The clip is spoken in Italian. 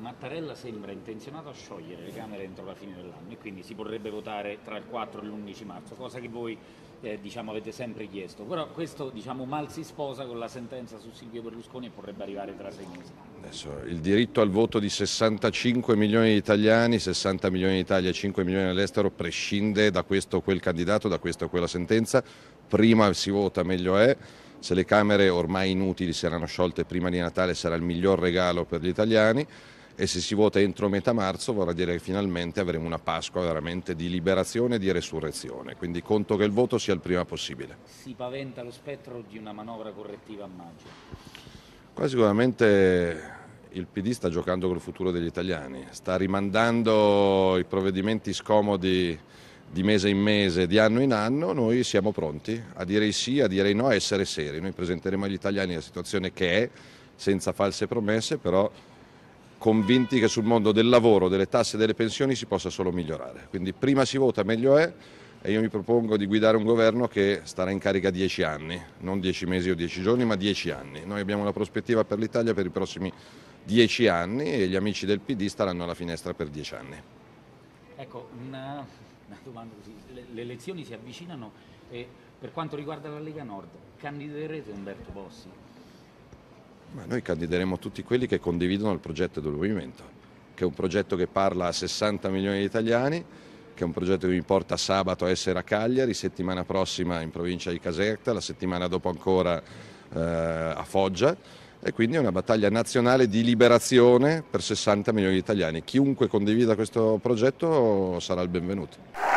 Mattarella sembra intenzionato a sciogliere le Camere entro la fine dell'anno e quindi si potrebbe votare tra il 4 e l'11 marzo, cosa che voi eh, diciamo, avete sempre chiesto. Però questo diciamo, mal si sposa con la sentenza su Silvio Berlusconi e potrebbe arrivare tra sei mesi. Adesso, il diritto al voto di 65 milioni di italiani, 60 milioni in Italia e 5 milioni all'estero prescinde da questo o quel candidato, da questa o quella sentenza. Prima si vota meglio è. Se le Camere ormai inutili saranno sciolte prima di Natale sarà il miglior regalo per gli italiani e se si vota entro metà marzo vorrà dire che finalmente avremo una Pasqua veramente di liberazione e di resurrezione, quindi conto che il voto sia il prima possibile. Si paventa lo spettro di una manovra correttiva a maggio? Qua sicuramente il PD sta giocando col futuro degli italiani, sta rimandando i provvedimenti scomodi di mese in mese, di anno in anno, noi siamo pronti a dire i sì, a dire i no, a essere seri. Noi presenteremo agli italiani la situazione che è, senza false promesse, però convinti che sul mondo del lavoro, delle tasse e delle pensioni si possa solo migliorare. Quindi prima si vota meglio è e io mi propongo di guidare un governo che starà in carica dieci anni, non dieci mesi o dieci giorni, ma dieci anni. Noi abbiamo una prospettiva per l'Italia per i prossimi dieci anni e gli amici del PD staranno alla finestra per dieci anni. Ecco, una, una domanda così. Le, le, elezioni si avvicinano e per quanto riguarda la Lega Nord, candiderete Umberto Bossi? Ma noi candideremo tutti quelli che condividono il progetto del movimento, che è un progetto che parla a 60 milioni di italiani, che è un progetto che mi porta sabato a essere a Cagliari, settimana prossima in provincia di Caserta, la settimana dopo ancora eh, a Foggia e quindi è una battaglia nazionale di liberazione per 60 milioni di italiani. Chiunque condivida questo progetto sarà il benvenuto.